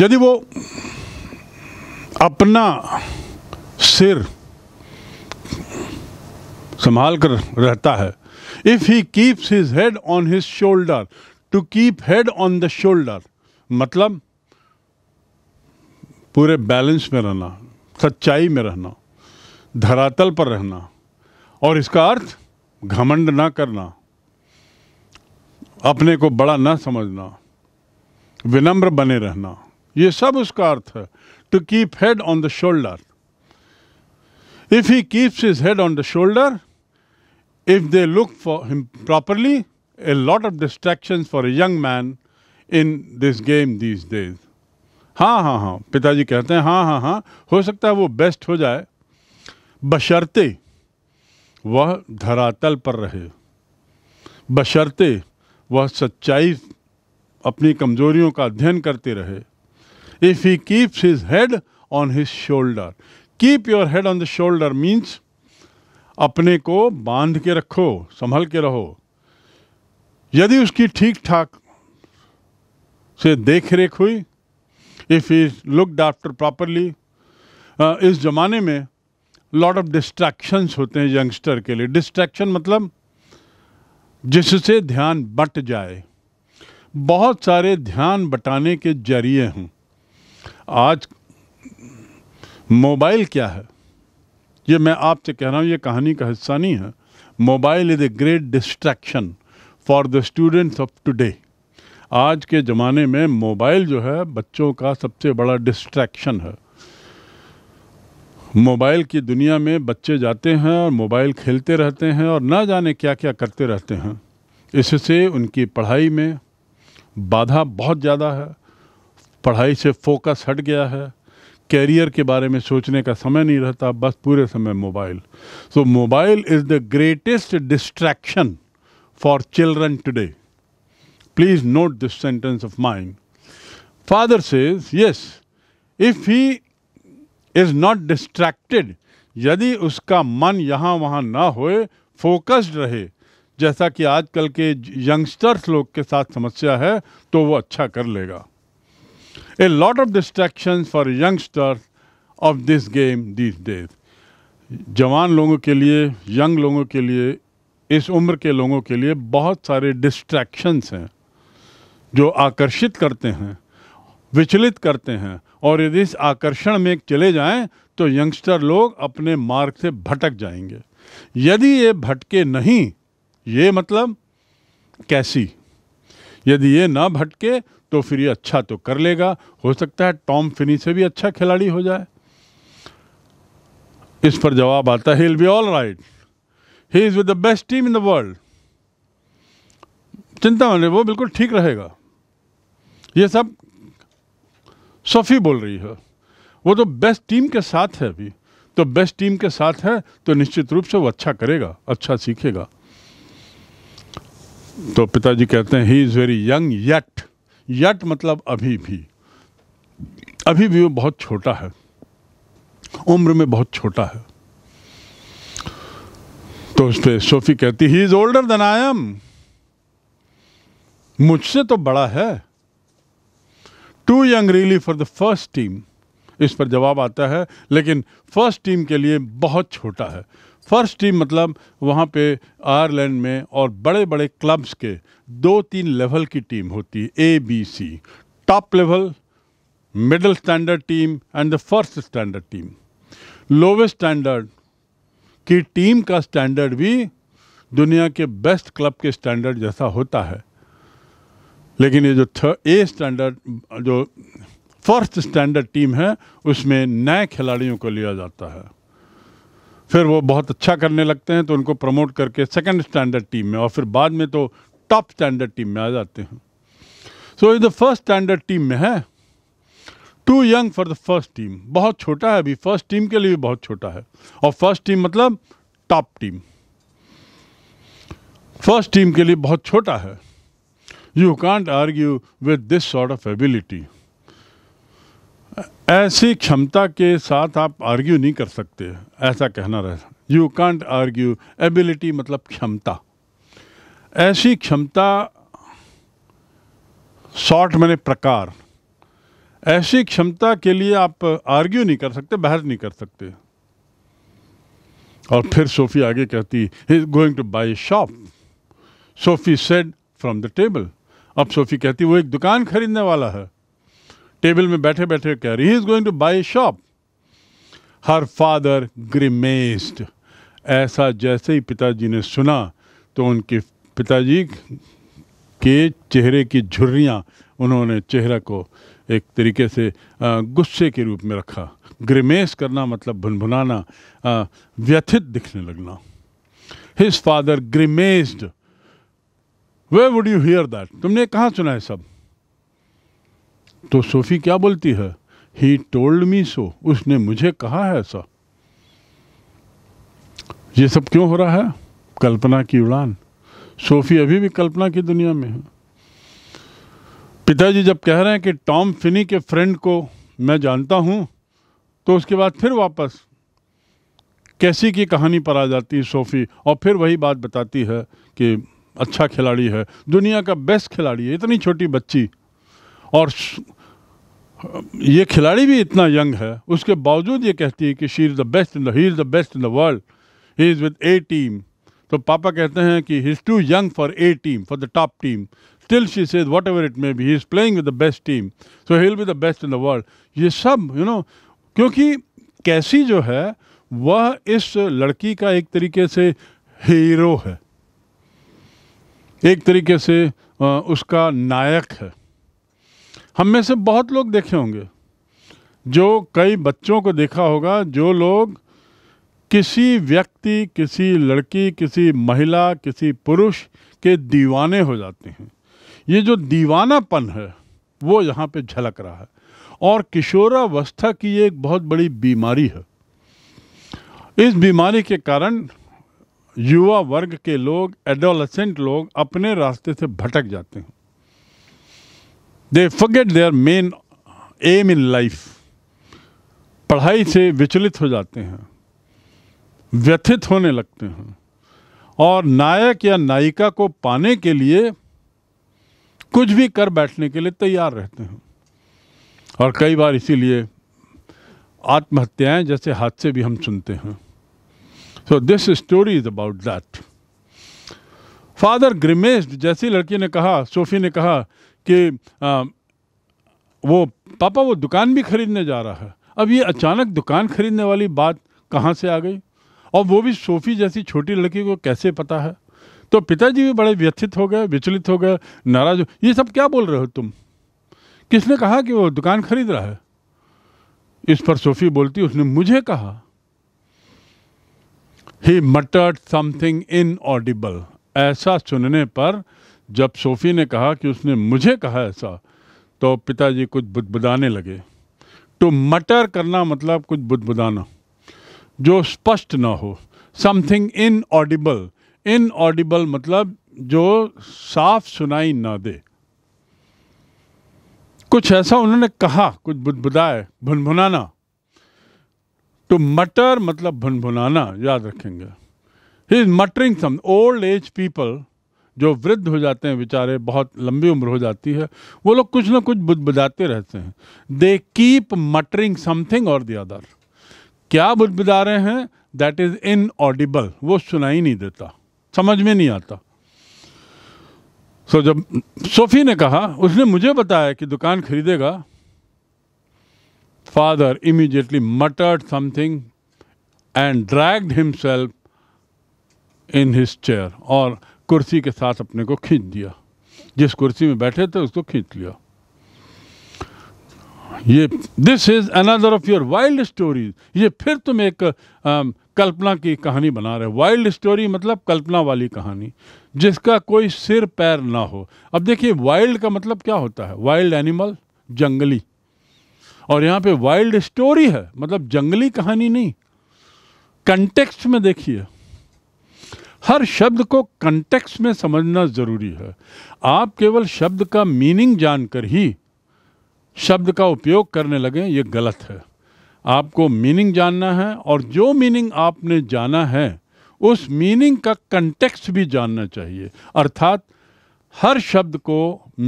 यदि वो अपना सिर संभाल कर रहता है if he keeps his head on his shoulder to keep head on the shoulder मतलब पूरे बैलेंस में रहना सच्चाई में रहना धरातल पर रहना और इसका अर्थ घमंड ना करना अपने को बड़ा ना समझना विनम्र बने रहना ये सब उसका अर्थ है to keep head on the shoulder if he keeps is head on the shoulder if they look for him properly a lot of distraction for a young man in this game these days हाँ हाँ हाँ पिताजी कहते हैं हाँ हाँ हाँ हो सकता है वो बेस्ट हो जाए बशर्ते वह धरातल पर रहे बशर्ते वह सच्चाई अपनी कमजोरियों का अध्ययन करते रहे if he keeps his head on his shoulder. Keep your head on the shoulder means अपने को बांध के रखो संभल के रहो यदि उसकी ठीक ठाक से देख रेख हुई if is looked after properly इस ज़माने में लॉट ऑफ डिस्ट्रैक्शंस होते हैं यंगस्टर के लिए डिस्ट्रैक्शन मतलब जिससे ध्यान बट जाए बहुत सारे ध्यान बटाने के जरिए हैं आज मोबाइल क्या है ये मैं आपसे कह रहा हूँ ये कहानी का हिस्सा नहीं है mobile is a great distraction for the students of today आज के ज़माने में मोबाइल जो है बच्चों का सबसे बड़ा डिस्ट्रैक्शन है मोबाइल की दुनिया में बच्चे जाते हैं और मोबाइल खेलते रहते हैं और ना जाने क्या क्या करते रहते हैं इससे उनकी पढ़ाई में बाधा बहुत ज़्यादा है पढ़ाई से फोकस हट गया है कैरियर के बारे में सोचने का समय नहीं रहता बस पूरे समय mobile so mobile is the greatest distraction for children today please note this sentence of mind father says yes if he is not distracted यदि उसका मन यहाँ वहाँ ना होए फोकस्ड रहे जैसा कि आजकल के यंगस्टर्स लोग के साथ समस्या है तो वो अच्छा कर लेगा A lot of distractions for youngsters of this game these days. जवान लोगों के लिए यंग लोगों के लिए इस उम्र के लोगों के लिए बहुत सारे डिस्ट्रैक्शंस हैं जो आकर्षित करते हैं विचलित करते हैं और यदि इस आकर्षण में चले जाएं तो यंगस्टर लोग अपने मार्ग से भटक जाएंगे यदि ये भटके नहीं ये मतलब कैसी यदि ये ना भटके तो फिर ये अच्छा तो कर लेगा हो सकता है टॉम फिनी से भी अच्छा खिलाड़ी हो जाए इस पर जवाब आता है be all right he is with the best team in the world चिंता मैंने वो बिल्कुल ठीक रहेगा ये सब सफ़ी बोल रही है वो तो बेस्ट टीम के साथ है अभी तो बेस्ट टीम के साथ है तो निश्चित रूप से वो अच्छा करेगा अच्छा सीखेगा तो पिताजी कहते हैं he is very young yet yet मतलब अभी भी अभी भी वो बहुत छोटा है उम्र में बहुत छोटा है तो उस पर सोफी कहती he is older than I am मुझसे तो बड़ा है too young really for the first team इस पर जवाब आता है लेकिन फर्स्ट टीम के लिए बहुत छोटा है फर्स्ट टीम मतलब वहाँ पे आयरलैंड में और बड़े बड़े क्लब्स के दो तीन लेवल की टीम होती है A B C top level middle standard team and the first standard team lowest standard की टीम का स्टैंडर्ड भी दुनिया के बेस्ट क्लब के स्टैंडर्ड जैसा होता है लेकिन ये जो ए स्टैंडर्ड जो फर्स्ट स्टैंडर्ड टीम है उसमें नए खिलाड़ियों को लिया जाता है फिर वो बहुत अच्छा करने लगते हैं तो उनको प्रमोट करके सेकंड स्टैंडर्ड टीम में और फिर बाद में तो टॉप स्टैंडर्ड टीम में आ जाते हैं so is the first standard team में है too young for the first team बहुत छोटा है अभी फर्स्ट टीम के लिए भी बहुत छोटा है और फर्स्ट टीम मतलब टॉप टीम फर्स्ट टीम के लिए बहुत छोटा है you can't argue with this sort of ability ऐसी क्षमता के साथ आप आर्ग्यू नहीं कर सकते ऐसा कहना रह यू कांट आर्ग्यू एबिलिटी मतलब क्षमता ऐसी क्षमता शॉर्ट मैंने प्रकार ऐसी क्षमता के लिए आप आर्ग्यू नहीं कर सकते बहस नहीं कर सकते और फिर सोफी आगे कहती he is going to buy shop Sophie said from the table अब सोफी कहती वो एक दुकान खरीदने वाला है टेबल में बैठे बैठे कह रही he is going to buy shop her father grimaced ऐसा जैसे ही पिताजी ने सुना तो उनके पिताजी के चेहरे की झुर्रियाँ उन्होंने चेहरा को एक तरीके से गुस्से के रूप में रखा ग्रिमेस करना मतलब भुनभुनाना व्यथित दिखने लगना his father grimaced where would you hear that तुमने कहाँ सुना है सब तो सोफी क्या बोलती है ही टोल्ड मी सो उसने मुझे कहा है ऐसा ये सब क्यों हो रहा है कल्पना की उड़ान सोफी अभी भी कल्पना की दुनिया में है पिताजी जब कह रहे हैं कि टॉम फिनी के फ्रेंड को मैं जानता हूं तो उसके बाद फिर वापस कैसी की कहानी पर आ जाती है सोफी और फिर वही बात बताती है कि अच्छा खिलाड़ी है दुनिया का बेस्ट खिलाड़ी है इतनी छोटी बच्ची और ये खिलाड़ी भी इतना यंग है उसके बावजूद ये कहती है कि she is the best in the he is the best in the world he is with a team तो पापा कहते हैं कि he is too young for a team for the top team still she says whatever it may be he is playing with the best team so he will be the best in the world ये सब you you no know, क्योंकि कैसी जो है वह इस लड़की का एक तरीके से हीरो है एक तरीके से उसका नायक है हम में से बहुत लोग देखे होंगे जो कई बच्चों को देखा होगा जो लोग किसी व्यक्ति किसी लड़की किसी महिला किसी पुरुष के दीवाने हो जाते हैं ये जो दीवानापन है वो यहाँ पे झलक रहा है और किशोरावस्था की एक बहुत बड़ी बीमारी है इस बीमारी के कारण युवा वर्ग के लोग एडोलसेंट लोग अपने रास्ते से भटक जाते हैं they forget their main aim in life पढ़ाई से विचलित हो जाते हैं व्यथित होने लगते हैं और नायक या नायिका को पाने के लिए कुछ भी कर बैठने के लिए तैयार रहते हैं और कई बार इसीलिए आत्महत्याएं जैसे हादसे भी हम सुनते हैं so this story is about that father grimaced जैसी लड़की ने कहा सोफी ने कहा कि आ, वो पापा वो दुकान भी खरीदने जा रहा है अब ये अचानक दुकान खरीदने वाली बात कहाँ से आ गई और वो भी सोफी जैसी छोटी लड़की को कैसे पता है तो पिताजी भी बड़े व्यथित हो गए विचलित हो गए नाराज हो ये सब क्या बोल रहे हो तुम किसने कहा कि वो दुकान खरीद रहा है इस पर सोफी बोलती उसने मुझे कहा ही मटर्ड समथिंग इन ऑडिबल ऐसा सुनने पर जब सोफ़ी ने कहा कि उसने मुझे कहा ऐसा तो पिताजी कुछ बुदबुदाने लगे टू मटर करना मतलब कुछ बुदबुदाना जो स्पष्ट ना हो something inaudible inaudible मतलब जो साफ सुनाई ना दे कुछ ऐसा उन्होंने कहा कुछ बुदबुदाए भुनभुनाना टू मटर मतलब भुनभुनाना याद रखेंगे he is muttering some old age people जो वृद्ध हो जाते हैं बेचारे बहुत लंबी उम्र हो जाती है वो लोग कुछ ना कुछ बुदबुदाते रहते हैं दे कीप मटरिंग समथिंग और दी अदर क्या बुदबुदा रहे हैं दैट इज़ इन ऑडिबल वो सुनाई नहीं देता समझ में नहीं आता सो so, जब सोफी ने कहा उसने मुझे बताया कि दुकान खरीदेगा father immediately muttered something and dragged himself in his chair और कुर्सी के साथ अपने को खींच दिया जिस कुर्सी में बैठे थे उसको खींच लिया ये this is another of your wild stories ये फिर तुम एक आ, कल्पना की कहानी बना रहे वाइल्ड स्टोरी मतलब कल्पना वाली कहानी जिसका कोई सिर पैर ना हो अब देखिए वाइल्ड का मतलब क्या होता है वाइल्ड एनिमल जंगली और यहाँ पे वाइल्ड स्टोरी है मतलब जंगली कहानी नहीं कंटेक्स्ट में देखिए हर शब्द को कंटेक्स में समझना ज़रूरी है आप केवल शब्द का मीनिंग जानकर ही शब्द का उपयोग करने लगे ये गलत है आपको मीनिंग जानना है और जो मीनिंग आपने जाना है उस मीनिंग का कंटेक्स्ट भी जानना चाहिए अर्थात हर शब्द को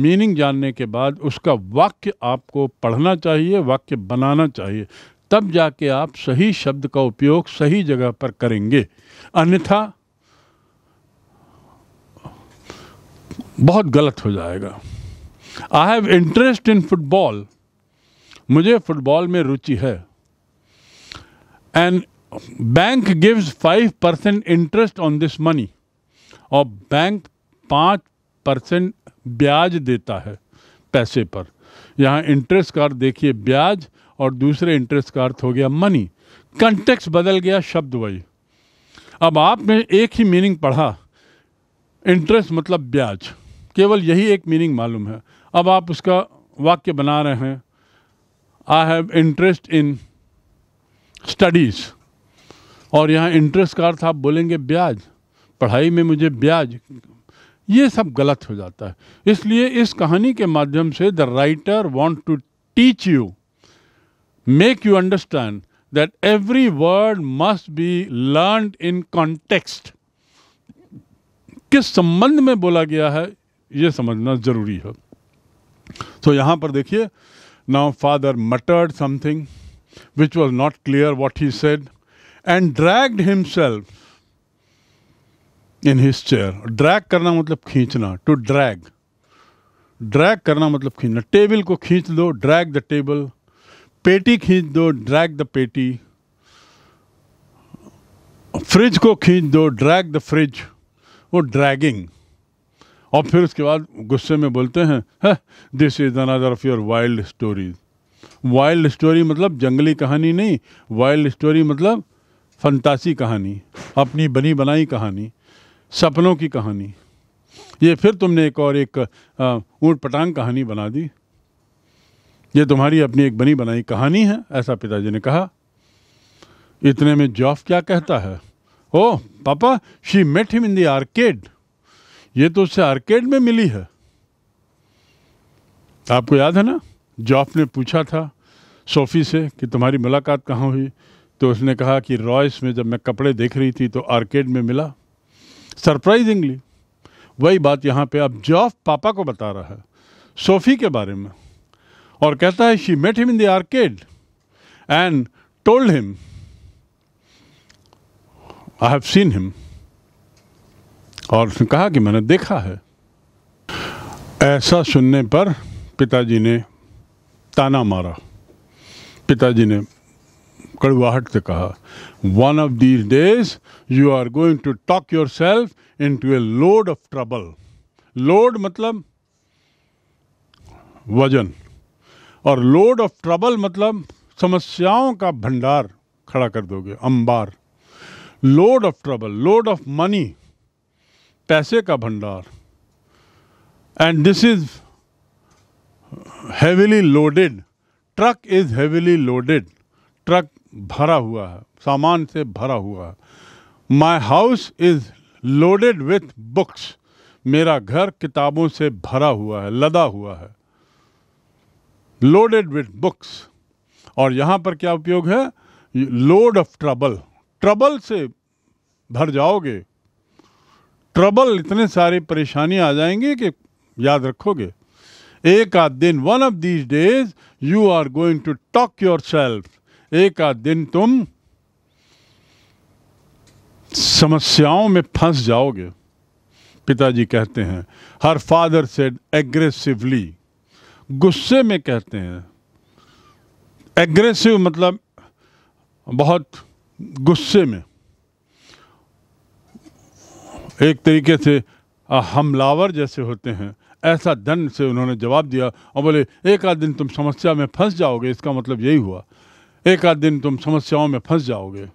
मीनिंग जानने के बाद उसका वाक्य आपको पढ़ना चाहिए वाक्य बनाना चाहिए तब जाके आप सही शब्द का उपयोग सही जगह पर करेंगे अन्यथा बहुत गलत हो जाएगा I have interest in football मुझे फुटबॉल में रुचि है and bank gives five percent interest on this money और बैंक पाँच परसेंट ब्याज देता है पैसे पर यहाँ इंटरेस्ट कार्ड देखिए ब्याज और दूसरे इंटरेस्ट का अर्थ हो गया मनी कंटेक्स बदल गया शब्द वही अब आपने एक ही मीनिंग पढ़ा इंटरेस्ट मतलब ब्याज केवल यही एक मीनिंग मालूम है अब आप उसका वाक्य बना रहे हैं I have interest in studies और यहाँ इंटरेस्ट का अर्थ आप बोलेंगे ब्याज पढ़ाई में मुझे ब्याज ये सब गलत हो जाता है इसलिए इस कहानी के माध्यम से the writer want to teach you make you understand that every word must be learn in context किस संबंध में बोला गया है ये समझना ज़रूरी है तो so, यहाँ पर देखिए now father muttered something which was not clear what he said and dragged himself in his chair drag करना मतलब खींचना टू ड्रैग ड्रैग करना मतलब खींचना टेबल को खींच दो ड्रैग द टेबल पेटी खींच दो ड्रैग द पेटी फ्रिज को खींच दो ड्रैग द फ्रिज वो ड्रैगिंग और फिर उसके बाद गुस्से में बोलते हैं this is another of your wild stories wild story मतलब जंगली कहानी नहीं वाइल्ड स्टोरी मतलब फंतासी कहानी अपनी बनी बनाई कहानी सपनों की कहानी ये फिर तुमने एक और एक ऊँट पटांग कहानी बना दी ये तुम्हारी अपनी एक बनी बनाई कहानी है ऐसा पिताजी ने कहा इतने में जॉफ क्या कहता है ओ पापा she met him in the arcade ये तो उससे आर्केड में मिली है आपको याद है ना जॉफ ने पूछा था सोफ़ी से कि तुम्हारी मुलाकात कहाँ हुई तो उसने कहा कि रॉयस में जब मैं कपड़े देख रही थी तो आर्केड में मिला सरप्राइजिंगली वही बात यहाँ पे अब जॉफ पापा को बता रहा है सोफ़ी के बारे में और कहता है she met him in the arcade and told him I have seen him और उसने कहा कि मैंने देखा है ऐसा सुनने पर पिताजी ने ताना मारा पिताजी ने कड़वाहट से कहा one of these days you are going to talk yourself into a load of trouble load मतलब वजन और लोड ऑफ ट्रबल मतलब समस्याओं का भंडार खड़ा कर दोगे अंबार load of trouble load of money पैसे का भंडार and this is heavily loaded truck is heavily loaded truck भरा हुआ है सामान से भरा हुआ है my house is loaded with books मेरा घर किताबों से भरा हुआ है लदा हुआ है लोडेड विथ बुक्स और यहाँ पर क्या उपयोग है लोड ऑफ ट्रबल ट्रबल से भर जाओगे ट्रबल इतने सारे परेशानी आ जाएंगे कि याद रखोगे एक आध दिन one of these days you are going to talk yourself एक आध दिन तुम समस्याओं में फंस जाओगे पिताजी कहते हैं हर फादर सेड एग्रेसिवली गुस्से में कहते हैं एग्रेसिव मतलब बहुत गुस्से में एक तरीके से हमलावर जैसे होते हैं ऐसा दंड से उन्होंने जवाब दिया और बोले एक आध दिन तुम समस्या में फंस जाओगे इसका मतलब यही हुआ एक आध दिन तुम समस्याओं में फंस जाओगे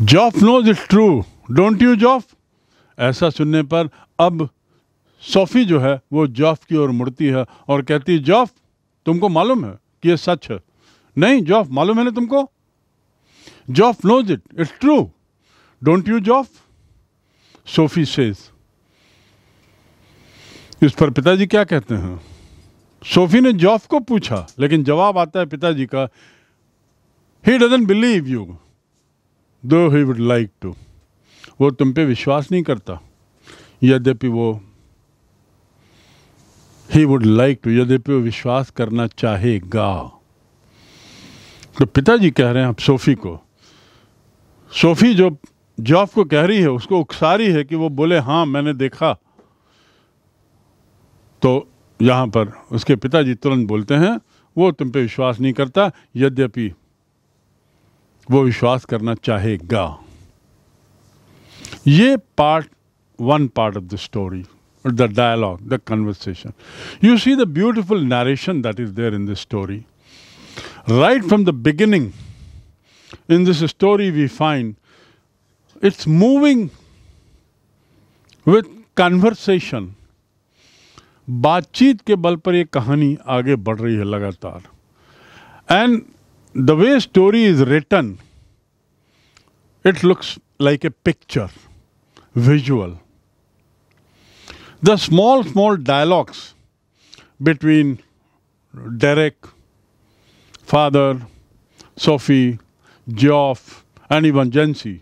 Geoff knows is true don't you Geoff ऐसा सुनने पर अब सोफी जो है वो जॉफ की ओर मुड़ती है और कहती है जॉफ तुमको मालूम है कि ये सच है नहीं जॉफ मालूम है ना तुमको Geoff knows it it's true don't you Geoff Sophie says इस पर पिताजी क्या कहते हैं सोफी ने जॉफ को पूछा लेकिन जवाब आता है पिताजी का ही डजेंट बिलीव यू दो ही वुड लाइक टू वो तुम पे विश्वास नहीं करता यद्यपि वो ही वुड लाइक टू यद्यपि वो विश्वास करना चाहेगा तो पिताजी कह रहे हैं आप सोफी को सोफी जो जॉब को कह रही है उसको उकसा रही है कि वो बोले हाँ मैंने देखा तो यहाँ पर उसके पिताजी तुरंत बोलते हैं वो तुम पे विश्वास नहीं करता यद्यपि वो विश्वास करना चाहेगा ये part one part of the story the dialogue the conversation you see the beautiful narration that is there in the story Right from the beginning, in this story, we find it's moving with conversation बातचीत के बल पर ये कहानी आगे बढ़ रही है लगातार and the way story is written it looks like a picture visual the small small dialogues between Derek father, Sophie, Geoff, and even Jency.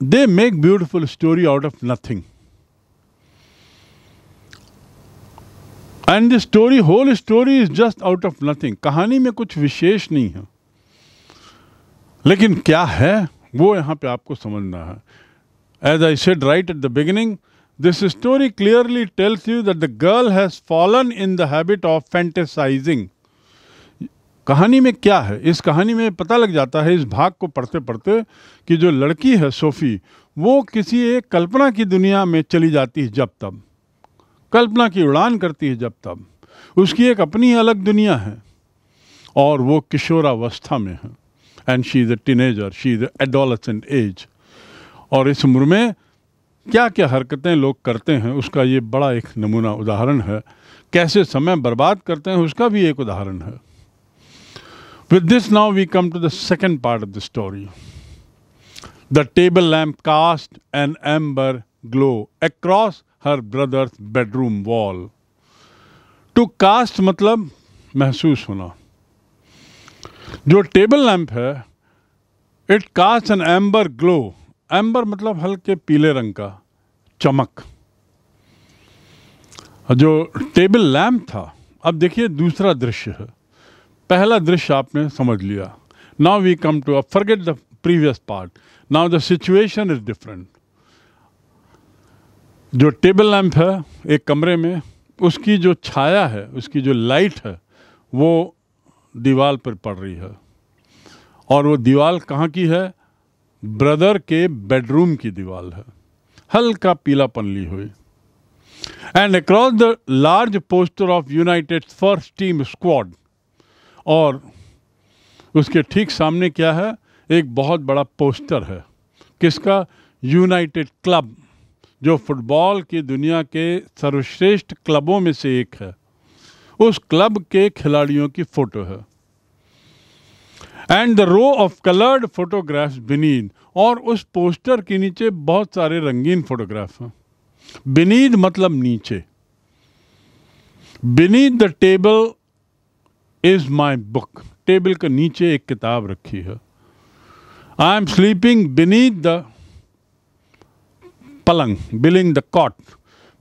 They make beautiful story out of nothing. And the story whole story is just out of nothing कहानी में कुछ विशेष नहीं है लेकिन क्या है वो यहाँ पे आपको समझना है as I said right at the beginning this story clearly tells you that the girl has fallen in the habit of fantasising कहानी में क्या है इस कहानी में पता लग जाता है इस भाग को पढ़ते पढ़ते कि जो लड़की है सोफ़ी वो किसी एक कल्पना की दुनिया में चली जाती है जब तब कल्पना की उड़ान करती है जब तब उसकी एक अपनी अलग दुनिया है और वो किशोरावस्था में है and she is a teenager she is adolescent age और इस उम्र में क्या क्या हरकतें लोग करते हैं उसका ये बड़ा एक नमूना उदाहरण है कैसे समय बर्बाद करते हैं उसका भी एक उदाहरण है With this, now we come to the second part of the story. The table lamp cast an amber glow across her brother's bedroom wall. To cast मतलब महसूस होना जो table lamp है it casts an amber glow. Amber मतलब हल्के पीले रंग का चमक जो table lamp था अब देखिए दूसरा दृश्य है पहला दृश्य आपने समझ लिया now we come to up forget the previous part now the situation is different जो टेबल लैंप है एक कमरे में उसकी जो छाया है उसकी जो लाइट है वो दीवार पर पड़ रही है और वो दीवार कहाँ की है ब्रदर के बेडरूम की दीवार है हल्का पीलापन ली हुई and across the large poster of United first team squad और उसके ठीक सामने क्या है एक बहुत बड़ा पोस्टर है किसका यूनाइटेड क्लब जो फुटबॉल की दुनिया के सर्वश्रेष्ठ क्लबों में से एक है उस क्लब के खिलाड़ियों की फोटो है and the row of coloured photographs beneath और उस पोस्टर के नीचे बहुत सारे रंगीन फोटोग्राफ हैं बिनीद मतलब नीचे beneath the table is my book table के नीचे एक किताब रखी है I am sleeping beneath the palang beneath the cot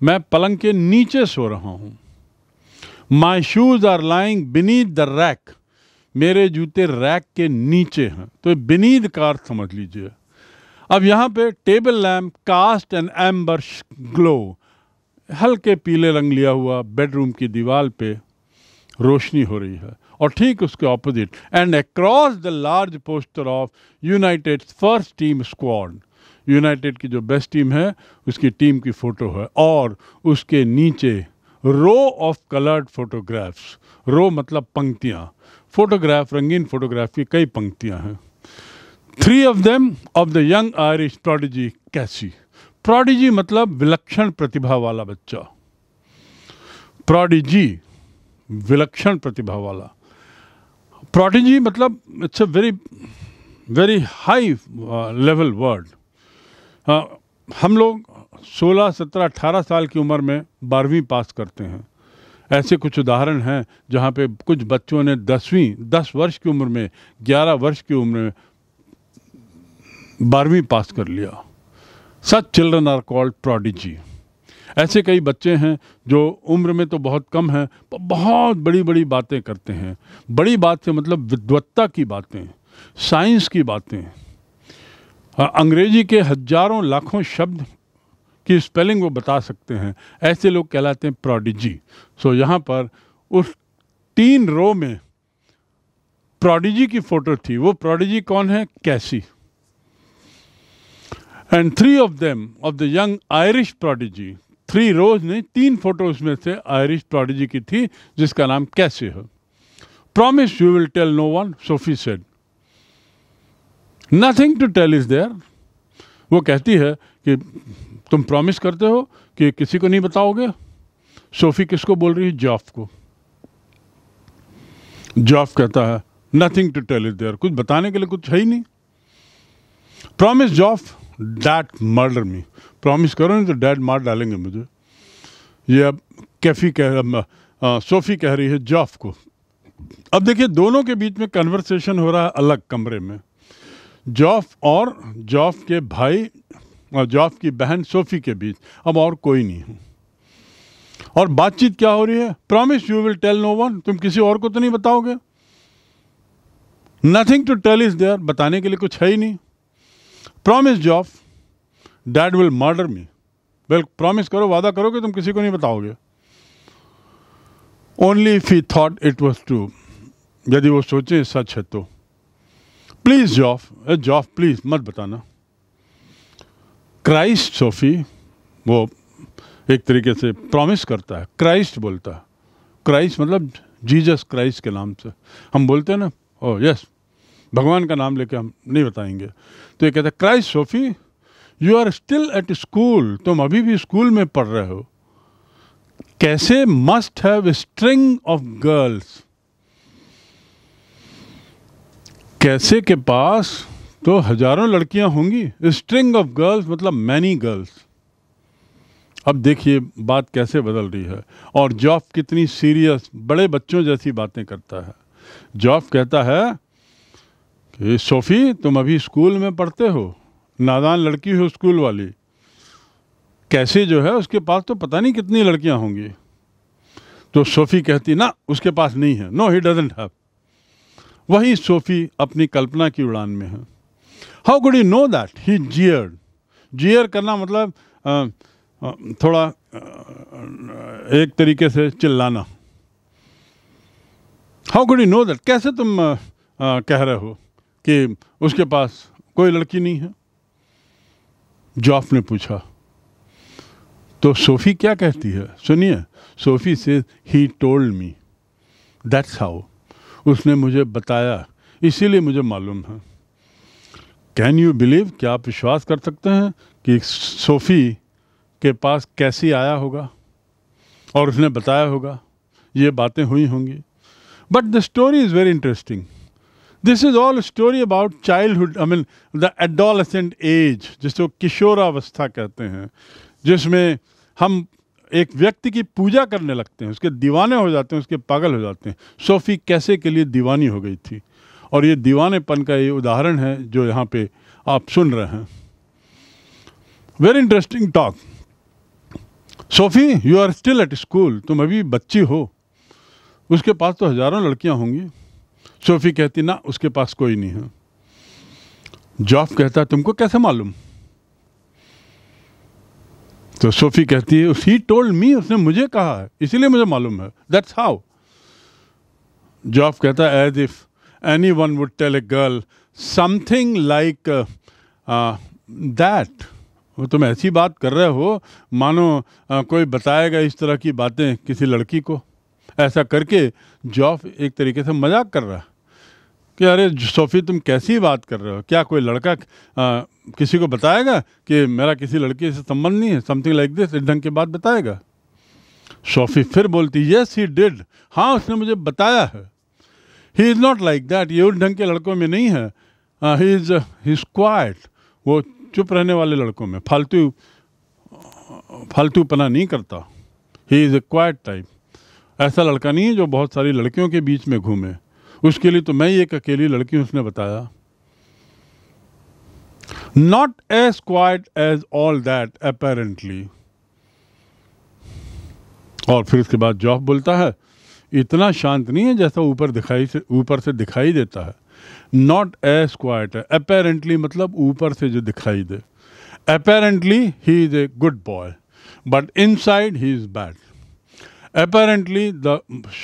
मैं पलंग के नीचे सो रहा हूँ my shoes are lying beneath the rack मेरे जूते रैक के नीचे हैं तो बिनीद कार समझ लीजिए अब यहाँ पे table lamp cast and amber glow हल्के पीले रंग लिया हुआ बेडरूम की दीवार पे रोशनी हो रही है और ठीक उसके opposite and across the large poster of United first team squad United की जो बेस्ट टीम है उसकी टीम की फ़ोटो है और उसके नीचे row of coloured photographs row मतलब पंक्तियाँ फोटोग्राफ रंगीन फोटोग्राफ की कई पंक्तियाँ हैं three of them of the young Irish prodigy Casey prodigy मतलब विलक्षण प्रतिभा वाला बच्चा प्रोडिजी विलक्षण प्रतिभा वाला प्रोटिजी मतलब it's a very very high level word हम लोग 16, 17, 18 साल की उम्र में बारहवीं पास करते हैं ऐसे कुछ उदाहरण हैं जहाँ पे कुछ बच्चों ने दसवीं दस वर्ष की उम्र में ग्यारह वर्ष की उम्र में बारहवीं पास कर लिया such children are called prodigy ऐसे कई बच्चे हैं जो उम्र में तो बहुत कम हैं पर बहुत बड़ी बड़ी बातें करते हैं बड़ी बात से मतलब विद्वत्ता की बातें साइंस की बातें अंग्रेजी के हजारों लाखों शब्द की स्पेलिंग वो बता सकते हैं ऐसे लोग कहलाते हैं प्रोडिजी सो यहाँ पर उस तीन रो में प्रोडिजी की फोटो थी वो प्रोडिजी कौन है Casey and three of them of the young Irish prodigy three rows ने तीन फोटो उसमें से आयरिश प्रोडिजी की थी जिसका नाम कैसे हो promise you will tell no one Sophie said nothing to tell is there वो कहती है कि तुम प्रॉमिस करते हो कि किसी को नहीं बताओगे सोफी किसको बोल रही है जॉफ को जॉफ कहता है nothing to tell is there कुछ बताने के लिए कुछ है ही नहीं promise Geoff dad murder me promise करो नहीं तो डैड मार डालेंगे मुझे ये अब कैफी कह सोफी कह रही है जॉफ को अब देखिए दोनों के बीच में कन्वर्सेशन हो रहा है अलग कमरे में जॉफ और जॉफ के भाई और जॉफ की बहन सोफी के बीच अब और कोई नहीं है और बातचीत क्या हो रही है promise you will tell no one तुम किसी और को तो नहीं बताओगे nothing to tell is there बताने के लिए कुछ है ही नहीं promise Geoff dad will murder me well promise करो वादा करो कि तुम किसी को नहीं बताओगे only if he thought it was true यदि वो सोचे सच है तो प्लीज़ जॉफ जॉफ प्लीज़ मत बताना क्राइस्ट सोफी वो एक तरीके से प्रॉमिस करता है क्राइस्ट बोलता है क्राइस्ट मतलब जीजस क्राइस्ट के नाम से हम बोलते हैं ना ओ oh, यस भगवान का नाम लेके हम नहीं बताएंगे तो ये कहता है Christ Sophie you are still at school तुम अभी भी स्कूल में पढ़ रहे हो Casey must have string of girls Casey के पास तो हजारों लड़कियां होंगी स्ट्रिंग ऑफ गर्ल्स मतलब मैनी गर्ल्स अब देखिए बात कैसे बदल रही है और जॉफ कितनी सीरियस बड़े बच्चों जैसी बातें करता है जॉफ कहता है कि सोफी तुम अभी स्कूल में पढ़ते हो नादान लड़की हो स्कूल वाली कैसे जो है उसके पास तो पता नहीं कितनी लड़कियां होंगी तो सोफ़ी कहती ना उसके पास नहीं है नो ही डजेंट हैव वही सोफ़ी अपनी कल्पना की उड़ान में है how good you know that he jeer jeer करना मतलब थोड़ा एक तरीके से चिल्लाना how good you know that कैसे तुम कह रहे हो कि उसके पास कोई लड़की नहीं है जॉफ ने पूछा तो सोफी क्या कहती है सुनिए सोफी से he told me that's how उसने मुझे बताया इसीलिए मुझे मालूम है कैन यू बिलीव क्या आप विश्वास कर सकते हैं कि सोफ़ी के पास कैसी आया होगा और उसने बताया होगा ये बातें हुई होंगी but the story is very interesting this is all story about childhood I mean the adolescent age जिसको किशोरावस्था कहते हैं जिसमें हम एक व्यक्ति की पूजा करने लगते हैं उसके दीवाने हो जाते हैं उसके पागल हो जाते हैं सोफ़ी कैसे के लिए दीवानी हो गई थी और ये दीवानेपन का ये उदाहरण है जो यहाँ पे आप सुन रहे हैं very interesting talk Sophie you are still at school तुम अभी बच्ची हो उसके पास तो हज़ारों लड़कियाँ होंगी सोफी कहती ना उसके पास कोई नहीं है जॉफ कहता तुमको कैसे मालूम तो सोफी कहती है ही टोल्ड मी उसने मुझे कहा है इसीलिए मुझे मालूम है दैट्स हाउ जॉफ कहता है as if anyone would tell a girl something like that वो तुम ऐसी बात कर रहे हो मानो आ, uh, कोई बताएगा इस तरह की बातें किसी लड़की को ऐसा करके जॉफ एक तरीके से मजाक कर रहा है कि अरे सोफ़ी तुम कैसी बात कर रहे हो क्या कोई लड़का आ, किसी को बताएगा कि मेरा किसी लड़की से संबंध नहीं है समथिंग लाइक दिस इस ढंग की बात बताएगा सोफ़ी फिर बोलती यस ही डिड हाँ उसने मुझे बताया है he is not like that ये उस ढंग के लड़कों में नहीं है he is he is quiet वो चुप रहने वाले लड़कों में फालतू फालतू पना नहीं करता he is a quiet type ऐसा लड़का नहीं है जो बहुत सारी लड़कियों के बीच में घूमे उसके लिए तो मैं ही एक अकेली लड़की हूं उसने बताया not as quiet as all that apparently और फिर उसके बाद जॉब बोलता है इतना शांत नहीं है जैसा ऊपर दिखाई से ऊपर से दिखाई देता है नॉट एज क्वाइट है अपेरेंटली मतलब ऊपर से जो दिखाई दे apparently he is a good boy but inside he is bad apparently the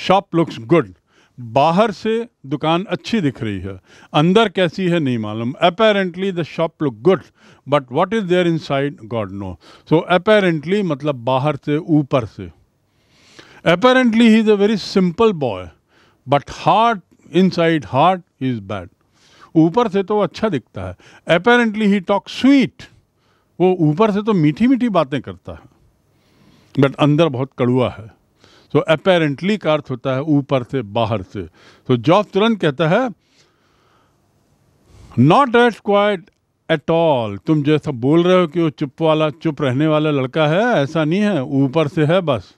shop looks good बाहर से दुकान अच्छी दिख रही है अंदर कैसी है नहीं मालूम apparently the shop look good but what is there inside God know so apparently मतलब बाहर से ऊपर से apparently he is a very simple boy but heart inside heart is bad ऊपर से तो अच्छा दिखता है अपेरेंटली ही टॉक स्वीट वो ऊपर से तो मीठी मीठी बातें करता है बट अंदर बहुत कड़ुआ है सो अपेरेंटली का अर्थ होता है ऊपर से बाहर से तो जॉब तुरंत कहता है not at quiet at all तुम जैसा बोल रहे हो कि वो चुप वाला चुप रहने वाला लड़का है ऐसा नहीं है ऊपर से है बस